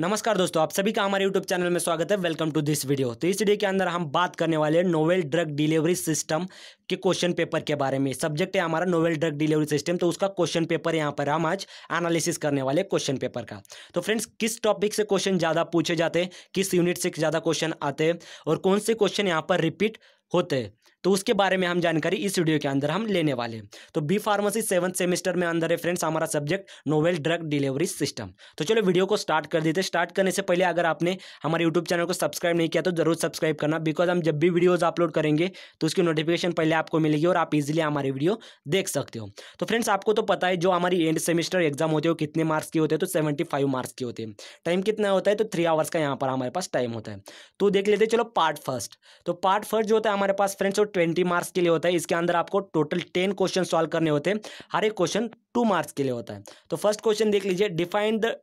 नमस्कार दोस्तों आप सभी का हमारे यूट्यूब चैनल में स्वागत है वेलकम टू दिस वीडियो तो इस वीडियो के अंदर हम बात करने वाले हैं नोवेल ड्रग डिलीवरी सिस्टम के क्वेश्चन पेपर के बारे में सब्जेक्ट है हमारा नोवेल ड्रग डिलीवरी सिस्टम तो उसका क्वेश्चन पेपर यहाँ पर हम आज एनालिसिस करने वाले क्वेश्चन पेपर का तो फ्रेंड्स किस टॉपिक से क्वेश्चन ज़्यादा पूछे जाते हैं किस यूनिट से ज़्यादा क्वेश्चन आते हैं और कौन से क्वेश्चन यहाँ पर रिपीट होते हैं तो उसके बारे में हम जानकारी इस वीडियो के अंदर हम लेने वाले हैं तो बी फार्मेसी सेवंथ सेमेस्टर में अंदर है फ्रेंड्स हमारा subject novel drug delivery system तो चलो वीडियो को स्टार्ट कर देते स्टार्ट करने से पहले अगर आपने हमारे यूट्यूब चैनल को सब्सक्राइब नहीं किया तो जरूर सब्सक्राइब करना बिकॉज हम जब भी वीडियोज अपलोड करेंगे तो उसकी नोटिफिकेशन पहले आपको मिलेगी और आप इजिली हमारी वीडियो देख सकते हो तो फ्रेंड्स आपको तो पता है जो हमारी एंड सेमेस्टर एग्जाम होते हो कितने मार्क्स के होते हैं तो सेवेंटी फाइव मार्क्स के होते हैं टाइम कितना होता है तो थ्री आवर्स का यहाँ पर हमारे पास टाइम होता है तो देख लेते चलो पार्ट फर्स्ट तो पार्ट फर्स्ट जो होता है हमारे पास फ्रेंड्स वो ट्वेंटी मार्क्स के लिए होता है इसके अंदर आपको टोटल टेन क्वेश्चन सॉल्व करने होते हैं हर एक क्वेश्चन टू मार्क्स के लिए होता है तो फर्स्ट क्वेश्चन देख लीजिए define the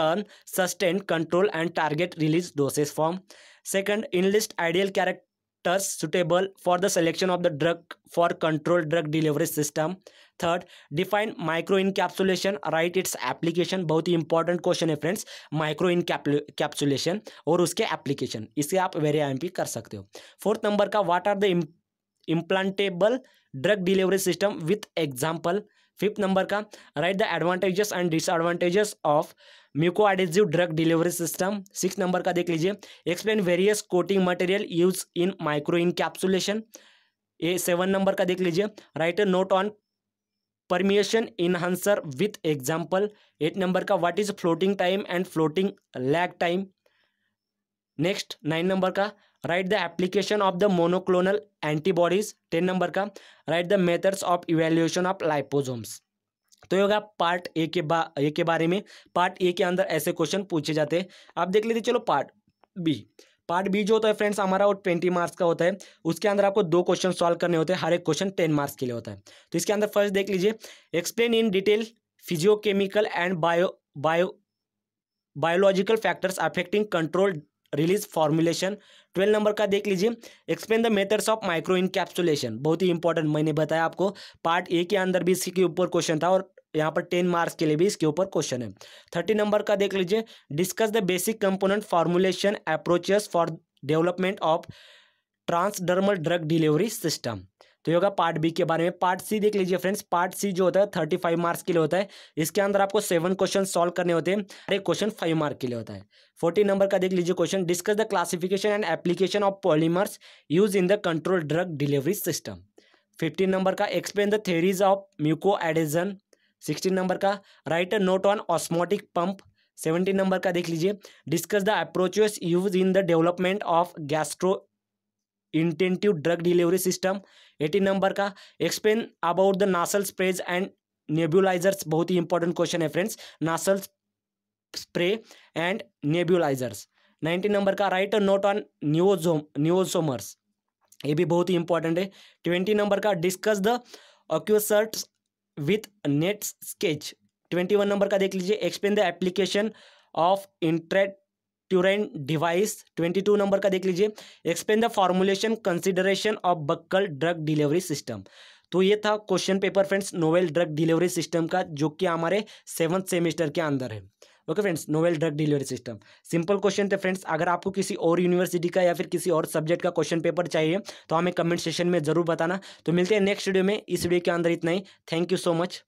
term sustain control and target release dosage form second enlist ideal character factors suitable for the selection of the drug for controlled drug delivery system third define microencapsulation write its application बहुत ही important question है friends microencapsulation और उसके application इसे आप very I कर सकते हो फोर्थ नंबर का what are the implantable drug delivery system with example fifth number का write the advantages and disadvantages of mucoadhesive drug delivery system six number का देख लीजिए explain various coating material use in microencapsulation ए seven number का देख लीजिए write a note on permeation enhancer with example eight number का what is floating time and floating lag time next nine number का write the application of the monoclonal antibodies ten number का write the methods of evaluation of liposomes तो ये होगा part A के बा ए के बारे में पार्ट ए के अंदर ऐसे क्वेश्चन पूछे जाते हैं आप देख लेते चलो पार्ट बी पार्ट बी जो होता है फ्रेंड्स हमारा वो ट्वेंटी मार्क्स का होता है उसके अंदर आपको दो क्वेश्चन सॉल्व करने होते हैं हर एक क्वेश्चन टेन मार्क्स के लिए होता है तो इसके अंदर फर्स्ट देख लीजिए explain in detail physicochemical and bio bio biological factors affecting control release formulation twelve number का देख लीजिए explain the methods of micro encapsulation बहुत ही इंपॉर्टेंट मैंने बताया आपको पार्ट ए के अंदर भी इसके ऊपर क्वेश्चन था और यहाँ पर टेन मार्क्स के लिए भी इसके ऊपर क्वेश्चन है थर्टी नंबर का देख लीजिए discuss the basic component formulation approaches for development of transdermal drug delivery system तो ये होगा पार्ट बी के बारे में पार्ट सी देख लीजिए फ्रेंड्स पार्ट सी जो होता है थर्टी फाइव मार्क्स के लिए होता है इसके अंदर आपको सेवन क्वेश्चन सॉल्व करने होते हैं एक क्वेश्चन फाइव मार्क के लिए होता है फोर्टी नंबर का देख लीजिए question discuss the classification and application of polymers use in the control drug delivery system fifteen number का explain the theories of muco adhesion sixteen number का write note on osmotic pump seventeen number का देख लीजिए discuss the approaches use in the development of gastro retentive drug delivery system eighteen number का explain about the nasal sprays and nebulizers बहुत ही important question है friends nasal spray and nebulizers nineteen number का write note on niosome niosomes ये भी बहुत ही important है ट्वेंटी नंबर का discuss the ocuserts with neat sketch twenty one number का देख लीजिए explain the application of intrauterine device twenty two number का देख लीजिए explain the formulation consideration of buccal drug delivery system तो ये था question paper friends novel drug delivery system का जो कि हमारे सेवन्थ सेमेस्टर के अंदर है okay friends novel drug delivery system simple question थे फ्रेंड्स अगर आपको किसी और यूनिवर्सिटी का या फिर किसी और सब्जेक्ट का क्वेश्चन पेपर चाहिए तो हमें कमेंट सेशन में ज़रूर बताना तो मिलते हैं नेक्स्ट वीडियो में इस वीडियो के अंदर इतना ही थैंक यू सो मच